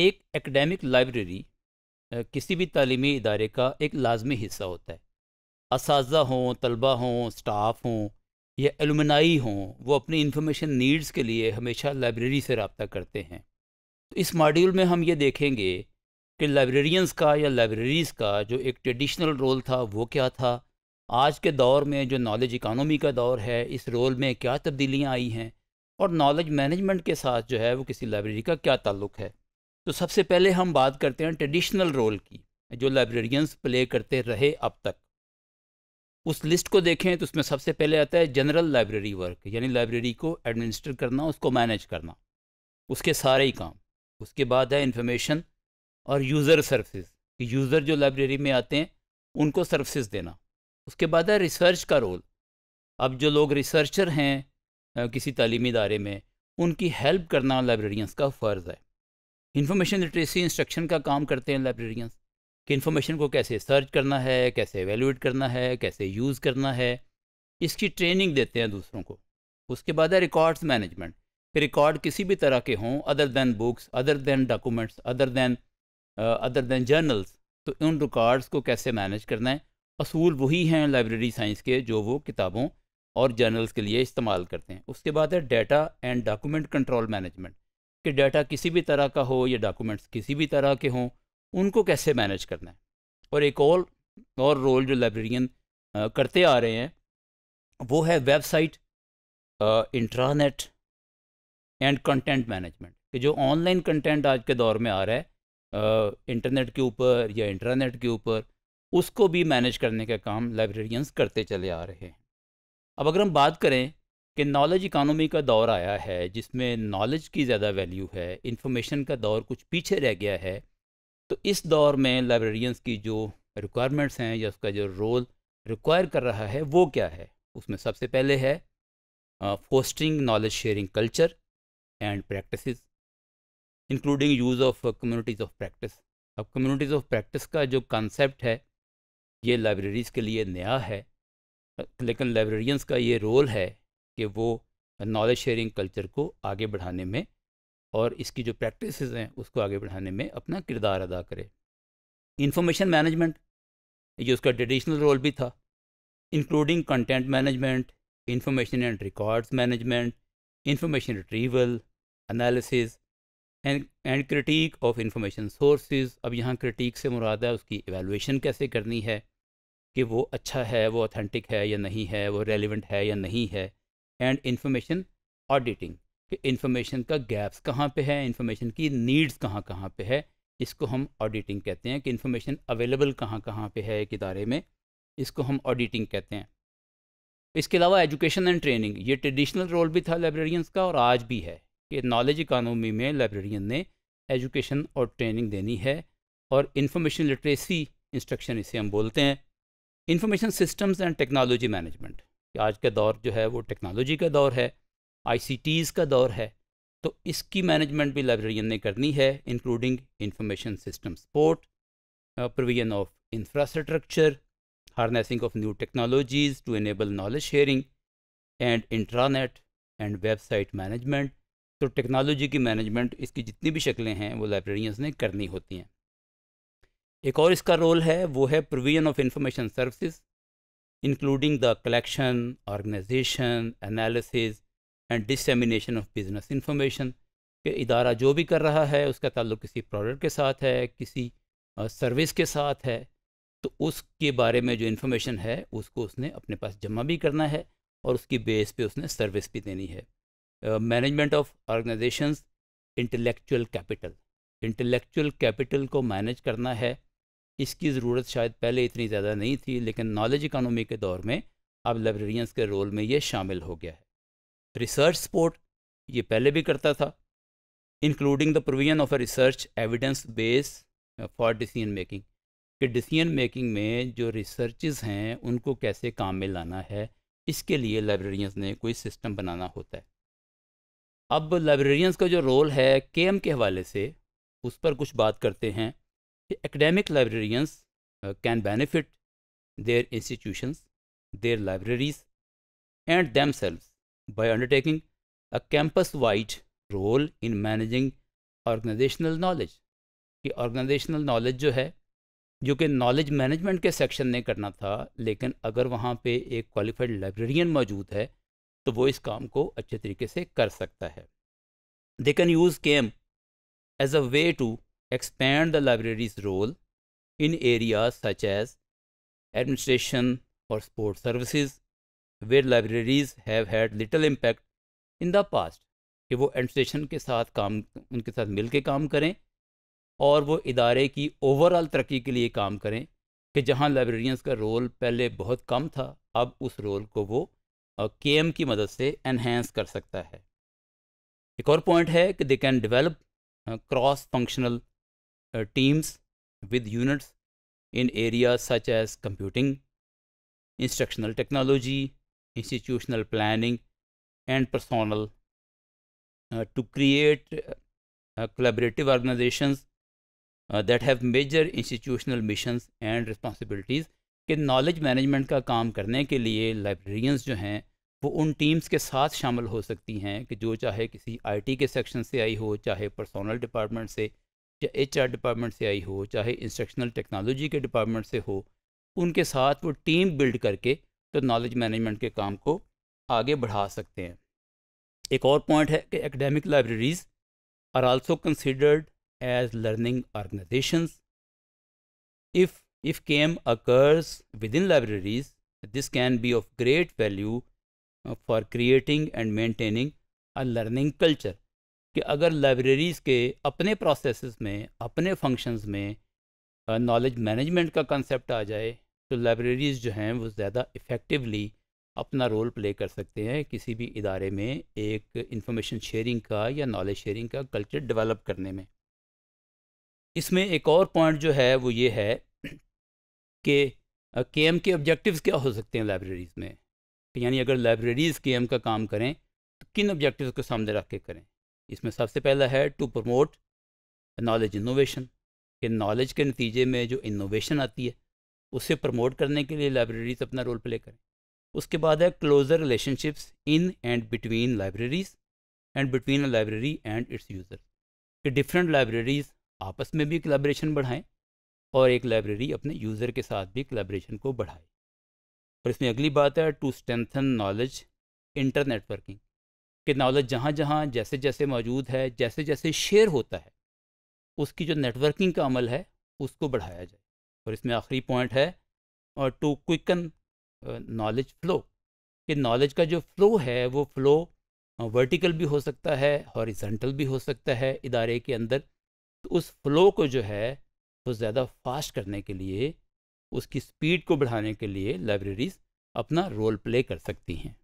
एक academic library किसी भी तलीमी इदारे का एक लाजमी हिस्सा होता है इस हों तलबा हों स्टाफ हों या एलुमनाई हों वो अपनी इंफॉर्मेशन नीड्स के लिए हमेशा लाइब्रेरी से रबता करते हैं तो इस मॉड्यूल में हम ये देखेंगे कि लाइब्रेरियंस का या लाइब्रेरीज़ का जो एक ट्रेडिशनल रोल था वो क्या था आज के दौर में जो नॉलेज इकानमी का दौर है इस रोल में क्या तब्दीलियाँ आई हैं और नॉलेज मैनेजमेंट के साथ जो है वो किसी लाइब्रेरी का क्या ताल्लुक है तो सबसे पहले हम बात करते हैं ट्रेडिशनल रोल की जो लाइब्रेरियंस प्ले करते रहे अब तक उस लिस्ट को देखें तो उसमें सबसे पहले आता है जनरल लाइब्रेरी वर्क यानी लाइब्रेरी को एडमिनिस्टर करना उसको मैनेज करना उसके सारे ही काम उसके बाद है इन्फॉर्मेशन और यूज़र सर्विस कि यूज़र जो लाइब्रेरी में आते हैं उनको सर्विसेज देना उसके बाद है रिसर्च का रोल अब जो लोग रिसर्चर हैं किसी तलीमी इदारे में उनकी हेल्प करना लाइब्रेरियंस का फ़र्ज़ है इन्फॉर्मेशन लिटरेसी इंस्ट्रक्शन का काम करते हैं लाइब्रेरियंस कि इन्फॉर्मेशन को कैसे सर्च करना है कैसे एवेल्यूट करना है कैसे यूज़ करना है इसकी ट्रेनिंग देते हैं दूसरों को उसके बाद है रिकॉर्ड्स मैनेजमेंट कि रिकॉर्ड किसी भी तरह के हों other than books other than documents other than other than journals तो उन रिकॉर्ड्स को कैसे मैनेज करना है असूल वही हैं लाइब्रेरी साइंस के जो वो किताबों और जर्नल्स के लिए इस्तेमाल करते हैं उसके बाद है data and document control management कि डाटा किसी भी तरह का हो या डॉक्यूमेंट्स किसी भी तरह के हों उनको कैसे मैनेज करना है और एक और और रोल जो लाइब्रेरियन करते आ रहे हैं वो है website intranet and content management कि जो ऑनलाइन कंटेंट आज के दौर में आ रहा है इंटरनेट के ऊपर या इंटरनेट के ऊपर उसको भी मैनेज करने का काम लाइब्रेरियंस करते चले आ रहे हैं अब अगर हम बात करें कि नॉलेज इकानमी का दौर आया है जिसमें नॉलेज की ज़्यादा वैल्यू है इन्फॉर्मेशन का दौर कुछ पीछे रह गया है तो इस दौर में लाइब्रेरियंस की जो रिक्वायरमेंट्स हैं या उसका जो रोल रिक्वायर कर रहा है वो क्या है उसमें सबसे पहले है fostering knowledge sharing culture and practice including use of communities of practice अब कम्युनिटीज़ ऑफ प्रैक्टिस का जो कॉन्सेप्ट है ये लाइब्रेरीज़ के लिए नया है लेकिन लाइब्रेरियंस का ये रोल है कि वो नॉलेज शेयरिंग कल्चर को आगे बढ़ाने में और इसकी जो प्रैक्टिस हैं उसको आगे बढ़ाने में अपना किरदार अदा करे इंफॉर्मेशन मैनेजमेंट ये उसका ट्रेडिशनल रोल भी था including content management information and records management information retrieval analysis and and critique of information sources अब यहाँ क्रिटिक से मुराद है उसकी एवेलुएशन कैसे करनी है कि वो अच्छा है वो ऑथेंटिक है या नहीं है वो रेलिवेंट है या नहीं है एंड इंफॉर्मेशन ऑडिटिंग कि इंफॉर्मेशन का गैप्स कहाँ पे है इन्फॉर्मेशन की नीड्स कहाँ कहाँ पे है इसको हम ऑडिटिंग कहते हैं कि इंफॉर्मेशन अवेलेबल कहाँ कहाँ पे है एक इदारे में इसको हम ऑडिटिंग कहते हैं इसके अलावा एजुकेशन एंड ट्रेनिंग ये ट्रेडिशनल रोल भी था लाइब्रेरियंस का और आज भी है कि नॉलेज इकानमी में लाइब्रेरियन ने एजुकेशन और ट्रेनिंग देनी है और इन्फॉर्मेशन लिटरेसी इंस्ट्रक्शन इसे हम बोलते हैं information systems and technology management आज का दौर जो है वो टेक्नोलॉजी का दौर है आई का दौर है तो इसकी मैनेजमेंट भी लाइब्रेरियन ने करनी है including information system support provision of infrastructure harnessing of new technologies to enable knowledge sharing and intranet and website management तो टेक्नोलॉजी की मैनेजमेंट इसकी जितनी भी शक्लें हैं वो लाइब्रेरियंस ने करनी होती हैं एक और इसका रोल है वो है provision of information services including the collection, organization, analysis and dissemination of business information कि इदारा जो भी कर रहा है उसका ताल्लुक़ किसी प्रोडक्ट के साथ है किसी सर्विस के साथ है तो उसके बारे में जो इन्फॉर्मेशन है उसको उसने अपने पास जमा भी करना है और उसकी बेस पे उसने सर्विस भी देनी है management of organisations intellectual capital intellectual capital को मैनेज करना है इसकी ज़रूरत शायद पहले इतनी ज़्यादा नहीं थी लेकिन नॉलेज इकानमी के दौर में अब लाइब्रेरियंस के रोल में ये शामिल हो गया है रिसर्च सपोर्ट ये पहले भी करता था including the provision of a research evidence base for decision making कि डिसीजन मेकिंग में जो रिसर्च हैं उनको कैसे काम में लाना है इसके लिए लाइब्रेरियंस ने कोई सिस्टम बनाना होता है अब लाइब्रेरियंस का जो रोल है के के हवाले से उस पर कुछ बात करते हैं academic librarians can benefit their institutions their libraries and themselves by undertaking a campus wide role in managing organisational knowledge कि ऑर्गेनाइजेशनल नॉलेज uh, जो है जो कि नॉलेज मैनेजमेंट के सेक्शन ने करना था लेकिन अगर वहाँ पे एक क्वालिफाइड लाइब्रेरियन मौजूद है तो वो इस काम को अच्छे तरीके से कर सकता है they can use KM as a way to expand the library's role in areas such as administration or sport services where libraries have had little impact in the past कि वो एडमिनिस्ट्रेशन के साथ काम उनके साथ मिल के काम करें और वो इदारे की ओवरऑल तरक्की के लिए काम करें कि जहाँ लाइब्रेरियंस का रोल पहले बहुत कम था अब उस रोल को वो के एम की मदद से एनहेंस कर सकता है एक और पॉइंट है कि they can develop cross functional uh, teams with units in areas such as computing, instructional technology, institutional planning, and personnel uh, to create uh, collaborative organizations that have major institutional missions and responsibilities कि knowledge management का काम करने के लिए librarians जो हैं वो उन टीम्स के साथ शामिल हो सकती हैं कि जो चाहे किसी आईटी के सेक्शन से आई हो चाहे पर्सनल डिपार्टमेंट से या एच आर डिपार्टमेंट से आई हो चाहे इंस्ट्रक्शनल टेक्नोलॉजी के डिपार्टमेंट से हो उनके साथ वो टीम बिल्ड करके तो नॉलेज मैनेजमेंट के काम को आगे बढ़ा सकते हैं एक और पॉइंट है कि academic libraries are also considered as learning organisations if if KM occurs within libraries this can be of great value for creating and maintaining a learning culture कि अगर लाइब्रेरीज़ के अपने प्रोसेस में अपने functions में knowledge management का concept आ जाए तो लाइब्रेरीज़ जो हैं वो ज़्यादा इफ़ेक्टिवली अपना रोल प्ले कर सकते हैं किसी भी इदारे में एक इंफॉर्मेशन शेयरिंग का या नॉलेज शेयरिंग का कल्चर डेवलप करने में इसमें एक और पॉइंट जो है वो ये है कि के एम के ऑब्जेक्टिव्स क्या हो सकते हैं लाइब्रेरीज़ में यानी अगर लाइब्रेरीज़ के एम का काम करें तो किन ऑब्जेक्टिव्स को सामने रख के करें इसमें सबसे पहला है टू प्रमोट नॉलेज इनोवेशन कि नॉलेज के नतीजे में जो इनोवेशन आती है उसे प्रमोट करने के लिए लाइब्रेरीज अपना रोल प्ले करें उसके बाद है closer relationships in and between libraries and between a library and its user कि डिफरेंट लाइब्रेरीज़ आपस में भी कलेबरेशन बढ़ाएं और एक लाइब्रेरी अपने यूज़र के साथ भी कलेबरेशन को बढ़ाए और इसमें अगली बात है to strengthen knowledge internetworking कि नॉलेज जहाँ जहाँ जैसे जैसे मौजूद है जैसे जैसे शेयर होता है उसकी जो नेटवर्किंग का अमल है उसको बढ़ाया जाए और इसमें आखिरी पॉइंट है और टू क्विकन नॉलेज फ्लो कि नॉलेज का जो फ्लो है वो फ्लो वर्टिकल भी हो सकता है हॉरिजेंटल भी हो सकता है इदारे के अंदर तो उस फ्लो को जो है वो ज़्यादा फास्ट करने के लिए उसकी स्पीड को बढ़ाने के लिए लाइब्रेरीज़ अपना रोल प्ले कर सकती हैं